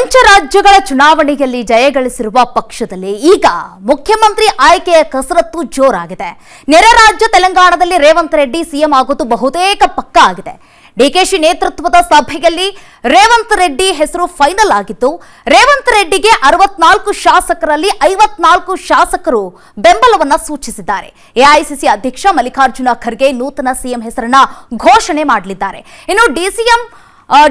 ಪಂಚ ರಾಜ್ಯಗಳ ಚುನಾವಣೆಯಲ್ಲಿ ಜಯಗಳಿಸಿರುವ ಪಕ್ಷದಲ್ಲಿ ಈಗ ಮುಖ್ಯಮಂತ್ರಿ ಆಯ್ಕೆಯ ಕಸರತ್ತು ಜೋರಾಗಿದೆ ನೆರೆ ರಾಜ್ಯ ತೆಲಂಗಾಣದಲ್ಲಿ ರೇವಂತ್ ರೆಡ್ಡಿ ಸಿಎಂ ಆಗುವುದು ಬಹುತೇಕ ಪಕ್ಕ ಆಗಿದೆ ಡಿಕೆಶಿ ನೇತೃತ್ವದ ಸಭೆಯಲ್ಲಿ ರೇವಂತ್ ರೆಡ್ಡಿ ಹೆಸರು ಫೈನಲ್ ಆಗಿದ್ದು ರೇವಂತ್ ರೆಡ್ಡಿಗೆ ಅರವತ್ನಾಲ್ಕು ಶಾಸಕರಲ್ಲಿ ಐವತ್ನಾಲ್ಕು ಶಾಸಕರು ಬೆಂಬಲವನ್ನು ಸೂಚಿಸಿದ್ದಾರೆ ಎಐಸಿಸಿ ಅಧ್ಯಕ್ಷ ಮಲ್ಲಿಕಾರ್ಜುನ ಖರ್ಗೆ ನೂತನ ಸಿಎಂ ಹೆಸರನ್ನ ಘೋಷಣೆ ಮಾಡಲಿದ್ದಾರೆ ಇನ್ನು ಡಿಸಿಎಂ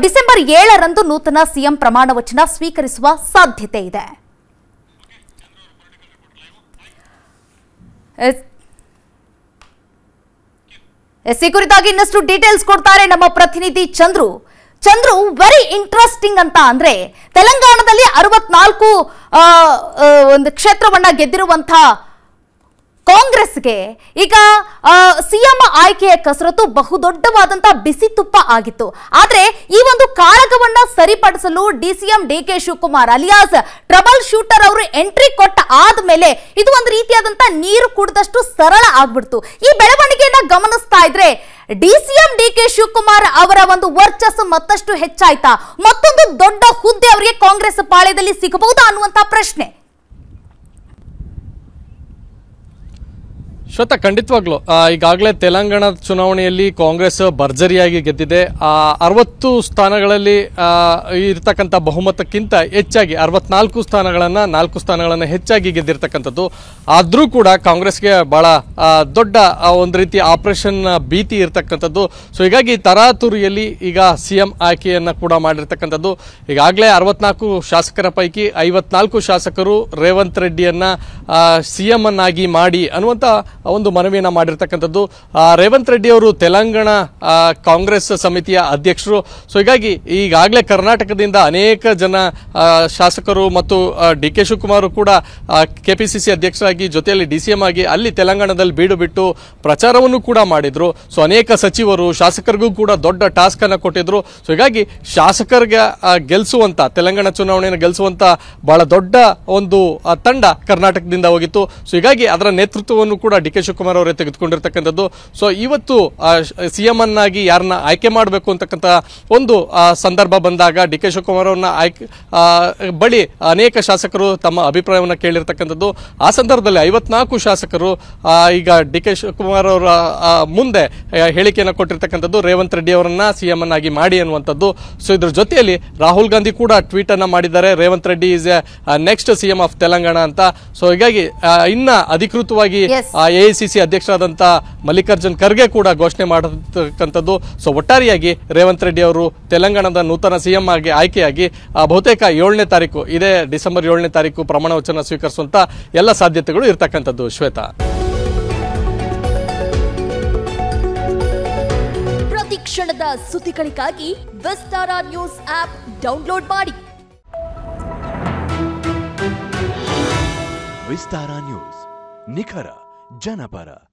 ಡಿಸೆಂಬರ್ ಏಳರಂದು ನೂತನ ಸಿಎಂ ಪ್ರಮಾಣ ವಚನ ಸ್ವೀಕರಿಸುವ ಸಾಧ್ಯತೆ ಇದೆ ಎಸ್ ಈ ಕುರಿತಾಗಿ ಇನ್ನಷ್ಟು ಡೀಟೇಲ್ಸ್ ಕೊಡ್ತಾರೆ ನಮ್ಮ ಪ್ರತಿನಿಧಿ ಚಂದ್ರು ಚಂದ್ರು ವೆರಿ ಇಂಟ್ರೆಸ್ಟಿಂಗ್ ಅಂತ ಅಂದ್ರೆ ತೆಲಂಗಾಣದಲ್ಲಿ ಅರವತ್ನಾಲ್ಕು ಒಂದು ಕ್ಷೇತ್ರವನ್ನ ಗೆದ್ದಿರುವಂತಹ ಕಾಂಗ್ರೆಸ್ಗೆ ಈಗ ಸಿಎಂ ಆಯ್ಕೆಯ ಕಸರತ್ತು ಬಹುದೊಡ್ಡವಾದಂತಹ ಬಿಸಿ ತುಪ್ಪ ಆಗಿತ್ತು ಆದ್ರೆ ಈ ಒಂದು ಕಾರಗವನ್ನ ಸರಿಪಡಿಸಲು DCM D K Shivakumar alias trouble shooter ಅವರು ಎಂಟ್ರಿ ಕೊಟ್ಟ ಆದ್ಮೇಲೆ ಇದು ಒಂದು ರೀತಿಯಾದಂತಹ ನೀರು ಕುಡಿದಷ್ಟು ಸರಳ ಆಗ್ಬಿಡ್ತು ಈ ಬೆಳವಣಿಗೆಯನ್ನ ಗಮನಿಸ್ತಾ ಇದ್ರೆ ಡಿಸಿಎಂ ಡಿ ಕೆ ಶಿವಕುಮಾರ್ ಅವರ ಒಂದು ವರ್ಚಸ್ಸು ಮತ್ತಷ್ಟು ಹೆಚ್ಚಾಯ್ತಾ ಮತ್ತೊಂದು ದೊಡ್ಡ ಹುದ್ದೆ ಅವರಿಗೆ ಕಾಂಗ್ರೆಸ್ ಪಾಳ್ಯದಲ್ಲಿ ಸಿಗಬಹುದಾ ಅನ್ನುವಂತ ಪ್ರಶ್ನೆ ಶ್ವೇತಾ ಖಂಡಿತವಾಗ್ಲೂ ಈಗಾಗಲೇ ತೆಲಂಗಾಣ ಚುನಾವಣೆಯಲ್ಲಿ ಕಾಂಗ್ರೆಸ್ ಭರ್ಜರಿಯಾಗಿ ಗೆದ್ದಿದೆ ಅರವತ್ತು ಸ್ಥಾನಗಳಲ್ಲಿ ಇರ್ತಕ್ಕಂಥ ಬಹುಮತಕ್ಕಿಂತ ಹೆಚ್ಚಾಗಿ ಅರವತ್ನಾಲ್ಕು ಸ್ಥಾನಗಳನ್ನು ನಾಲ್ಕು ಸ್ಥಾನಗಳನ್ನು ಹೆಚ್ಚಾಗಿ ಗೆದ್ದಿರ್ತಕ್ಕಂಥದ್ದು ಆದರೂ ಕೂಡ ಕಾಂಗ್ರೆಸ್ಗೆ ಭಾಳ ದೊಡ್ಡ ಒಂದು ರೀತಿ ಆಪರೇಷನ್ ಭೀತಿ ಇರತಕ್ಕಂಥದ್ದು ಸೊ ಹೀಗಾಗಿ ತರಾತುರಿಯಲ್ಲಿ ಈಗ ಸಿ ಎಂ ಆಯ್ಕೆಯನ್ನು ಕೂಡ ಮಾಡಿರ್ತಕ್ಕಂಥದ್ದು ಈಗಾಗಲೇ ಅರವತ್ನಾಲ್ಕು ಶಾಸಕರ ಪೈಕಿ ಐವತ್ನಾಲ್ಕು ಶಾಸಕರು ರೇವಂತ್ ರೆಡ್ಡಿಯನ್ನು ಸಿ ಎಂ ಅನ್ನಾಗಿ ಮಾಡಿ ಅನ್ನುವಂಥ ಒಂದು ಮನವಿಯನ್ನು ಮಾಡಿರ್ತಕ್ಕಂಥದ್ದು ರೇವಂತ್ ರೆಡ್ಡಿ ಅವರು ತೆಲಂಗಾಣ ಕಾಂಗ್ರೆಸ್ ಸಮಿತಿಯ ಅಧ್ಯಕ್ಷರು ಸೊ ಹೀಗಾಗಿ ಈಗಾಗಲೇ ಕರ್ನಾಟಕದಿಂದ ಅನೇಕ ಜನ ಶಾಸಕರು ಮತ್ತು ಡಿ ಕೆ ಶಿವಕುಮಾರ್ ಕೂಡ ಕೆ ಸಿ ಅಧ್ಯಕ್ಷರಾಗಿ ಜೊತೆಯಲ್ಲಿ ಡಿ ಸಿ ಆಗಿ ಅಲ್ಲಿ ತೆಲಂಗಾಣದಲ್ಲಿ ಬೀಡು ಬಿಟ್ಟು ಪ್ರಚಾರವನ್ನು ಕೂಡ ಮಾಡಿದ್ರು ಸೊ ಅನೇಕ ಸಚಿವರು ಶಾಸಕರಿಗೂ ಕೂಡ ದೊಡ್ಡ ಟಾಸ್ಕನ್ನು ಕೊಟ್ಟಿದ್ದರು ಕೊಟ್ಟಿದ್ರು ಸೊ ಹೀಗಾಗಿ ಶಾಸಕರಿಗೆ ಗೆಲ್ಲಿಸುವಂಥ ತೆಲಂಗಾಣ ಚುನಾವಣೆಯನ್ನು ಗೆಲ್ಲಿಸುವಂಥ ಬಹಳ ದೊಡ್ಡ ಒಂದು ತಂಡ ಕರ್ನಾಟಕದಿಂದ ಹೋಗಿತ್ತು ಸೊ ಹೀಗಾಗಿ ಅದರ ನೇತೃತ್ವವನ್ನು ಕೂಡ ಡಿ ಕೆ ಶಿವಕುಮಾರ್ ಅವರೇ ತೆಗೆದುಕೊಂಡಿರ್ತಕ್ಕಂಥದ್ದು ಸೊ ಇವತ್ತು ಸಿಎಂ ಅನ್ನಾಗಿ ಯಾರನ್ನ ಆಯ್ಕೆ ಮಾಡಬೇಕು ಅಂತಕ್ಕಂಥ ಒಂದು ಸಂದರ್ಭ ಬಂದಾಗ ಡಿ ಕೆ ಶಿವಕುಮಾರ್ ಅವ್ರನ್ನ ಆಯ್ಕೆ ಬಳಿ ಅನೇಕ ಶಾಸಕರು ತಮ್ಮ ಅಭಿಪ್ರಾಯವನ್ನು ಕೇಳಿರ್ತಕ್ಕಂಥದ್ದು ಆ ಸಂದರ್ಭದಲ್ಲಿ ಐವತ್ನಾಲ್ಕು ಶಾಸಕರು ಈಗ ಡಿ ಕೆ ಶಿವಕುಮಾರ್ ಅವರ ಮುಂದೆ ಹೇಳಿಕೆಯನ್ನು ಕೊಟ್ಟಿರ್ತಕ್ಕಂಥದ್ದು ರೇವಂತ್ ರೆಡ್ಡಿ ಅವರನ್ನ ಸಿಎಂ ಆಗಿ ಮಾಡಿ ಅನ್ನುವಂಥದ್ದು ಸೊ ಇದ್ರ ಜೊತೆಯಲ್ಲಿ ರಾಹುಲ್ ಗಾಂಧಿ ಕೂಡ ಟ್ವೀಟ್ ಅನ್ನ ಮಾಡಿದ್ದಾರೆ Revanth Reddy is a next CM of Telangana ಅಂತ ಸೊ ಹೀಗಾಗಿ ಇನ್ನ ಅಧಿಕೃತವಾಗಿ ಎ ಸಿ ಸಿ ಅಧ್ಯಕ್ಷರಾದಂಥ ಮಲ್ಲಿಕಾರ್ಜುನ್ ಖರ್ಗೆ ಕೂಡ ಘೋಷಣೆ ಮಾಡತಕ್ಕಂಥದ್ದು ಸೊ ಒಟ್ಟಾರೆಯಾಗಿ ರೇವಂತ್ ರೆಡ್ಡಿ ಅವರು ತೆಲಂಗಾಣದ ನೂತನ ಸಿಎಂ ಆಗಿ ಆಯ್ಕೆಯಾಗಿ ಬಹುತೇಕ ಏಳನೇ ತಾರೀಕು ಇದೇ ಡಿಸೆಂಬರ್ ಏಳನೇ ತಾರೀಕು ಪ್ರಮಾಣ ವಚನ ಸ್ವೀಕರಿಸುವಂಥ ಎಲ್ಲ ಸಾಧ್ಯತೆಗಳು ಇರತಕ್ಕಂಥದ್ದು ಶ್ವೇತಾ ಕ್ಷಣದ ಸುದ್ದಿಗಳಿಗಾಗಿ ವಿಸ್ತಾರ ನ್ಯೂಸ್ ಆಪ್ ಡೌನ್ಲೋಡ್ ಮಾಡಿ ವಿಸ್ತಾರ ನ್ಯೂಸ್ ನಿಖರ Janapara